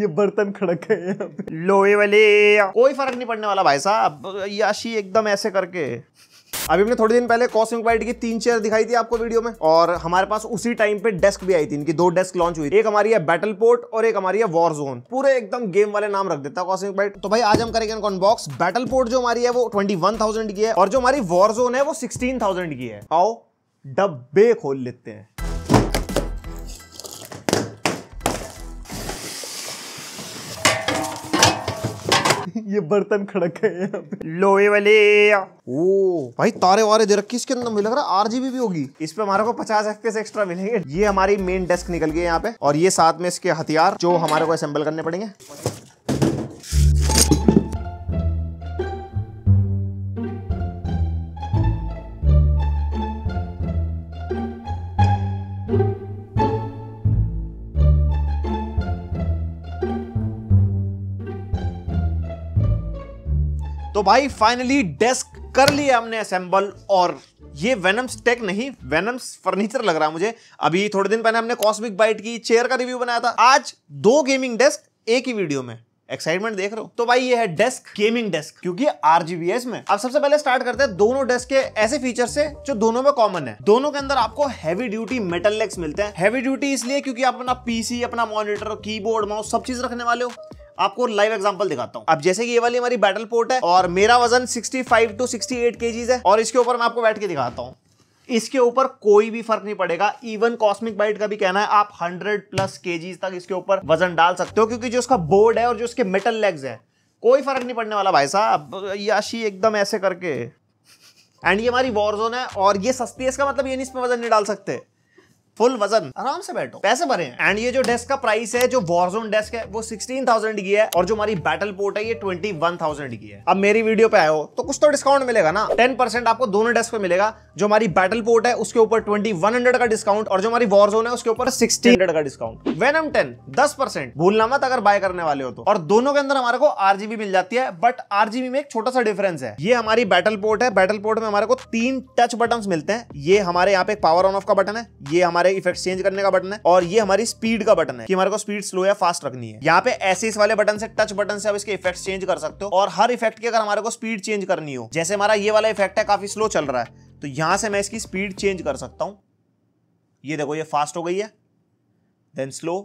ये बर्तन खड़क है लोहे वाले कोई फर्क नहीं पड़ने वाला भाई साहब याशी एकदम ऐसे करके अभी हमने थोड़े दिन पहले कॉस्मिक वाइट की तीन चेयर दिखाई थी आपको वीडियो में और हमारे पास उसी टाइम पे डेस्क भी आई थी इनकी दो डेस्क लॉन्च हुई एक हमारी है बैटल पोर्ट और एक हमारी है वॉर जोन पूरे एकदम गेम वाले नाम रख देता कॉस्मिक वाइट तो भाई आज हम करेंगे इनको अनबॉक्स बैटल पोर्ट जो हमारी है वो ट्वेंटी की है और जो हमारी वॉर जोन है वो सिक्सटीन की है आओ डब्बे खोल लेते हैं ये बर्तन खड़क गए लोहे वाले ओ भाई तारे वारे दे रखी इसके अंदर मुझे लग रहा आरजीबी भी होगी इस पे हमारे को पचास एफ एक्स्ट्रा मिलेंगे ये हमारी मेन डेस्क निकल गई यहाँ पे और ये साथ में इसके हथियार जो हमारे को असेंबल करने पड़ेंगे तो भाई फाइनली डेस्क कर लिया हमने असेंबल और ये वेनम्स टेक नहीं वेनम्स फर्नीचर लग रहा है मुझे अभी थोड़े दिन पहले हमने कॉस्मिक बाइट की चेयर का रिव्यू बनाया था आज दो गेमिंग डेस्क एक ही वीडियो में एक्साइटमेंट देख रहे हो तो भाई ये है डेस्क गेमिंग डेस्क क्योंकि आरजीबीएस में अब सबसे पहले स्टार्ट करते हैं दोनों डेस्क के ऐसे फीचर से जो दोनों में कॉमन है दोनों के अंदर आपको हैवी ड्यूटी मेटल लेग्स मिलते हैं हैवी ड्यूटी इसलिए क्योंकि आप अपना पीसी अपना मॉनिटर कीबोर्ड माउस सब चीज रखने वाले हो आपको लाइव एग्जांपल दिखाता हूँ अब जैसे कि ये वाली हमारी बैटल पोर्ट है और मेरा वजन 65 टू 68 केजीज है और इसके ऊपर मैं आपको बैठ के दिखाता हूँ इसके ऊपर कोई भी फर्क नहीं पड़ेगा इवन कॉस्मिक बाइट का भी कहना है आप 100 प्लस केजीज तक इसके ऊपर वजन डाल सकते हो क्योंकि जो उसका बोर्ड है और जो उसके मेटल लेग्स है कोई फर्क नहीं पड़ने वाला भाई साहब याशी एकदम ऐसे करके एंड ये हमारी वॉर जोन है और ये सस्ती है इसका मतलब ये नहीं इसमें वजन नहीं डाल सकते फुल वजन आराम से बैठो पैसे भरे हैं एंड ये जो डेस्क का प्राइस है जो वॉरजोन डेस्क है वो सिक्सटीन थाउजेंड की है और जो हमारी बैटल पोर्ट है ये ट्वेंटी वन थाउजेंड की है अब मेरी वीडियो पे आयो तो कुछ तो डिस्काउंट मिलेगा ना टेन परसेंट आपको दोनों डेस्क पे मिलेगा जो हमारी बैटल पोर्ट है उसके ऊपर ट्वेंटी वन हंड्रेड का डिस्काउंट और जो हमारी वॉरजोन है उसके ऊपर सिक्सटी हंड्रेड का डिस्काउंट वेन एम टेन दस परसेंट भूलना मत अगर बाय करने वाले हो तो और दोनों के अंदर हमारे को आरजीबी मिल जाती है बट आरजीबी में एक छोटा सा डिफरेंस है ये हमारी बैटल पोर्ट है बैटल पोर्ट में हमारे को तीन टच बटन मिलते हैं ये हमारे यहाँ पे पावर ऑन ऑफ का बटन है ये हमारे हमारे इफेक्ट चेंज करने का बटन है और ये हमारी स्पीड का बटन है कि हमारे को स्पीड स्लो या फास्ट रखनी है यहाँ पे ऐसे इस वाले बटन से टच बटन से आप इसके इफेक्ट चेंज कर सकते हो और हर इफेक्ट की अगर हमारे को स्पीड चेंज करनी हो जैसे हमारा ये वाला इफेक्ट है काफी स्लो चल रहा है तो यहां से मैं इसकी स्पीड चेंज कर सकता हूं ये देखो ये फास्ट हो गई है देन स्लो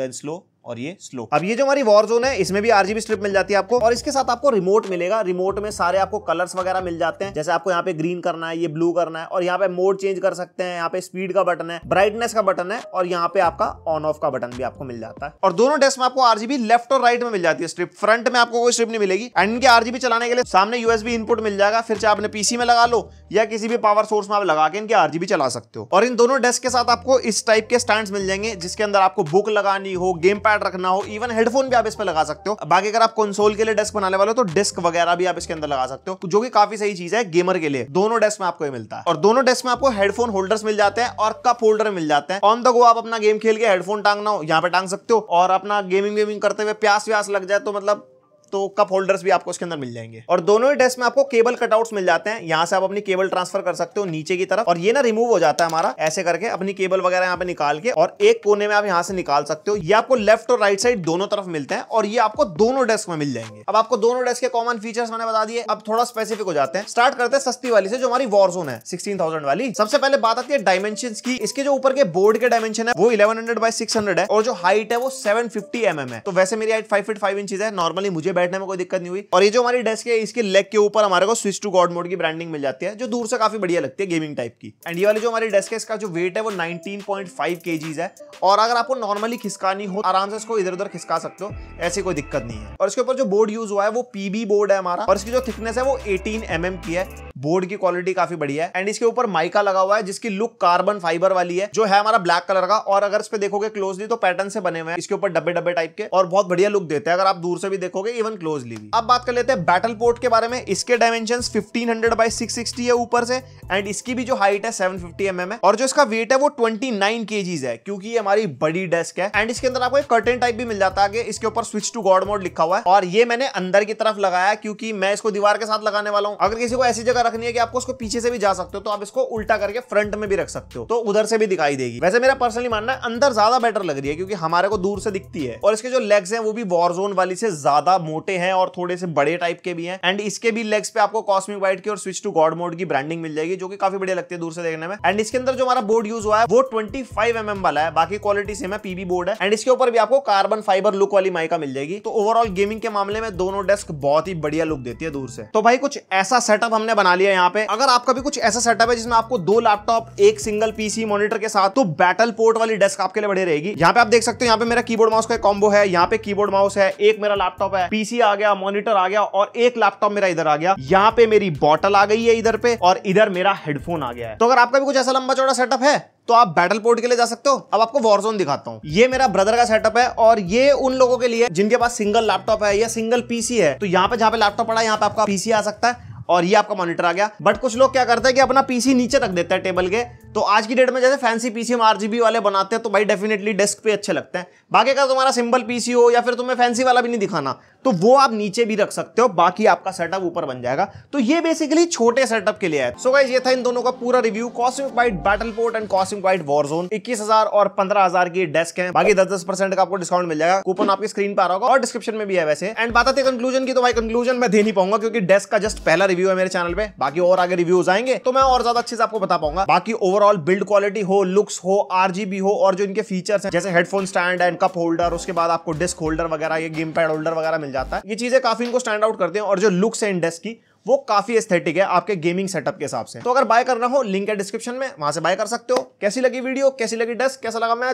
देन स्लो और ये स्लो अब ये जो हमारी वॉर जोन है इसमें भी आरजीबी स्ट्रिप मिल जाती है आपको और इसके साथ आपको रिमोट मिलेगा रिमोट में सारे आपको कलर्स वगैरह मिल जाते हैं जैसे आपको यहाँ पे ग्रीन करना है ये ब्लू करना है और यहाँ पे मोड चेंज कर सकते हैं यहाँ पे स्पीड का बटन है ब्राइटनेस का बटन है और यहाँ पे आपका ऑन ऑफ का बटन भी आपको मिल जाता है और दोनों डेस्क में आपको आरजीबी लेफ्ट और राइट में मिल जाती है स्ट्रिप फ्रंट में आपको कोई स्ट्रिप नहीं मिलेगी एंड इनके आरजीबी चलाने के लिए सामने यूएसबी इनपुट मिल जाएगा फिर चाहे आपने पीसी में लगा लो या किसी भी पावर सोर्स में आप लगा के इनके आरजीबी चला सकते हो और इन दोनों डेस्क के साथ आपको इस टाइप के स्टैंड मिल जाएंगे जिसके अंदर आपको बुक लगानी हो गेम पैड कार्ड रखना हो इवन हेडफोन भी आप इस पर लगा सकते हो बाकी अगर आप कंसोल के लिए डेस्क बनाने वाले हो तो डिस्क वगैरह भी आप इसके अंदर लगा सकते हो जो कि काफी सही चीज है गेमर के लिए दोनों डेस्क में आपको ये मिलता है और दोनों डेस्क में आपको हेडफोन होल्डर्स मिल जाते हैं और कप होल्डर मिल जाते हैं ऑन द गो आप अपना गेम खेल के हेडफोन टांगना हो यहाँ पे टांग सकते हो और अपना गेमिंग वेमिंग करते हुए प्यास व्यास लग जाए तो मतलब तो कप होल्डर्स भी आपको इसके अंदर मिल जाएंगे और दोनों ही डेस्क में आपको केबल कटआउट्स मिल जाते हैं यहाँ से आप अपनी केबल ट्रांसफर कर सकते हो नीचे की तरफ और ये ना रिमूव हो जाता है हमारा ऐसे करके अपनी केबल वगैरह यहाँ पे निकाल के और एक कोने में आप यहाँ से निकाल सकते हो ये आपको लेफ्ट और राइट साइड दोनों तरफ मिलते हैं और ये आपको दोनों डेस्क में मिल जाएंगे अब आपको दोनों डेस्क के कॉमन फीचर्स मैंने बता दिए अब थोड़ा स्पेसिफिक हो जाते हैं स्टार्ट करते हैं सस्ती वाली से जो हमारी वॉर जोन है सिक्सटीन वाली सबसे पहले बात आती है डायमेंशन की इसके जो ऊपर के बोर्ड के डायमेंशन है वो इलेवन हंड्रेड है और जो हाइट है वो सेवन फिफ्टी mm है तो वैसे मेरी height five feet five inch है नॉर्मली मुझे बैठने में कोई दिक्कत नहीं हुई और ये जो हमारी डेस्क है इसके लेग के ऊपर हमारे को स्विच टू गॉड मोड की ब्रांडिंग मिल जाती है जो दूर से काफी बढ़िया लगती है गेमिंग टाइप की एंड ये वाली जो हमारी डेस्क है इसका जो वेट है वो नाइनटीन पॉइंट है और अगर आपको नॉर्मली खिसकानी हो आराम से इसको इधर उधर खिसका सकते हो ऐसी कोई दिक्कत नहीं है और इसके ऊपर जो बोर्ड यूज हुआ है वो पीबी बोर्ड है हमारा और इसकी जो थिकनेस है वो एटीन एम mm की है बोर्ड की क्वालिटी काफी बढ़िया है एंड इसके ऊपर माइका लगा हुआ है जिसकी लुक कार्बन फाइबर वाली है जो है हमारा ब्लैक कलर का और अगर इस पे देखोगे क्लोजली तो पैटर्न से बने हुए हैं इसके ऊपर डब्बे डब्बे टाइप के और बहुत बढ़िया लुक देते हैं अगर आप दूर से भी देखोगे इवन क्लोजली भी अब बात कर लेते हैं बैटल पोर्ट के बारे में इसके डायमेंशन फिफ्टीन हंड्रेड बाई है ऊपर से एंड इसकी भी जो हाइट है सेवन फिफ्टी एम एम है और जो इसका वेट है वो ट्वेंटी नाइन के जीज है क्योंकि ये हमारी बड़ी डेस्क है एंड इसके अंदर आपको एक कर्टन टाइप भी मिल जाता है इसके ऊपर स्विच टू गॉड मोड लिखा हुआ है और ये मैंने अंदर की तरफ लगाया क्योंकि मैं इसको दीवार के साथ लगाने वाला हूँ अगर किसी को ऐसी जगह रखनी है कि आपको उसको पीछे से भी जा सकते हो तो आप इसको उल्टा करके फ्रंट में भी रख सकते हो तो उधर से भी दिखाई देगी वैसे मेरा पर्सनली मानना है अंदर ज्यादा बेटर लग रही है क्योंकि हमारे को दूर से दिखती है और इसके जो लेग्स है वो भी वॉरजोन वाली से ज्यादा मोटे हैं और थोड़े से बड़े टाइप के भी हैं एंड इसके भी लेग्स पे आपको कॉस्मिक व्हाइट की और स्विच टू गॉड मोड की ब्रांडिंग मिल जाएगी जो कि काफी बढ़िया लगती है दूर से देखने में एंड इसके अंदर जो हमारा बोर्ड यूज हुआ है वो ट्वेंटी फाइव mm वाला है बाकी क्वालिटी सेम है पीबी बोर्ड है एंड इसके ऊपर भी आपको कार्बन फाइबर लुक वाली माइका मिल जाएगी तो ओवरऑल गेमिंग के मामले में दोनों डेस्क बहुत ही बढ़िया लुक देती है दूर से तो भाई कुछ ऐसा सेटअप हमने बना लिया यहाँ पे अगर आपका भी कुछ ऐसा सेटअप है जिसमें आपको दो लैपटॉप एक सिंगल पीसी मॉनिटर के साथ तो बैटल पोर्ट वाली डेस्क आपके लिए बढ़िया रहेगी यहाँ पे आप देख सकते हो यहाँ पे मेरा कीबोर्ड माउस का कॉम्बो है यहाँ पे कीबोर्ड माउस है एक मेरा लैपटॉप है पीसी आ गया मॉनिटर आ गया और एक लैपटॉप मेरा इधर आ गया यहाँ पे मेरी बॉटल आ गई है इधर पे और इधर मेरा हेडफोन आ गया है तो अगर आपका भी कुछ ऐसा लंबा चौड़ा सेटअप है तो आप बैटल पोर्ट के लिए जा सकते हो अब आपको वॉरजोन दिखाता हूं ये मेरा ब्रदर का सेटअप है और ये उन लोगों के लिए जिनके पास सिंगल लैपटॉप है या सिंगल पीसी है तो यहां पे जहां पे लैपटॉप पड़ा है यहां पे आपका पीसी आ सकता है और ये आपका मॉनिटर आ गया बट कुछ लोग क्या करते हैं कि अपना पीसी नीचे रख देते हैं टेबल के तो आज की डेट में जैसे फैंसी हम आरजीबी वाले बनाते हैं तो भाई डेफिनेटली डेस्क पे अच्छे लगते हैं बाकी का तुम्हारा सिंपल पीसी हो या फिर तुम्हें फैंसी वाला भी नहीं दिखाना तो वो आप नीचे भी रख सकते हो बाकी आपका सेटअप ऊपर बन जाएगा तो ये बेसिकली छोटे सेटअप के लिए है सो गाइज ये था इन दोनों का पूरा review cosmic white battle port and cosmic white war zone इक्कीस और पंद्रह की डेस्क है बाकी दस दस परसेंट का आपको डिस्काउंट मिल जाएगा कूपन आपकी स्क्रीन पर आ रहा होगा और डिस्क्रिप्शन में भी है वैसे एंड बात आती है कंक्लूजन की तो भाई कंक्लूजन मैं दे नहीं पाऊंगा क्योंकि डेस्क का जस्ट पहला रिव्यू है मेरे चैनल पर बाकी और आगे रिव्यूज आएंगे तो मैं और ज्यादा अच्छे से आपको बता पाऊंगा बाकी ओवर ओवरऑल बिल्ड क्वालिटी हो लुक्स हो आरजीबी हो और जो इनके फीचर्स हैं जैसे headphone stand and cup holder उसके बाद आपको डिस्क होल्डर वगैरह ये गेम पैड होल्डर वगैरह मिल जाता है ये चीजें काफी इनको स्टैंड आउट करते हैं और जो लुक्स है इन डेस्क की वो काफी एस्थेटिक है आपके गेमिंग सेटअप के हिसाब से तो अगर बाय करना हो लिंक है डिस्क्रिप्शन में वहां से बाय कर सकते हो कैसी लगी वीडियो कैसी लगी डेस्क कैसा लगा मैं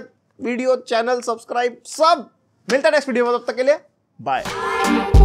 वीडियो चैनल सब्सक्राइब सब मिलता है नेक्स्ट वीडियो में तब तक के लिए बाय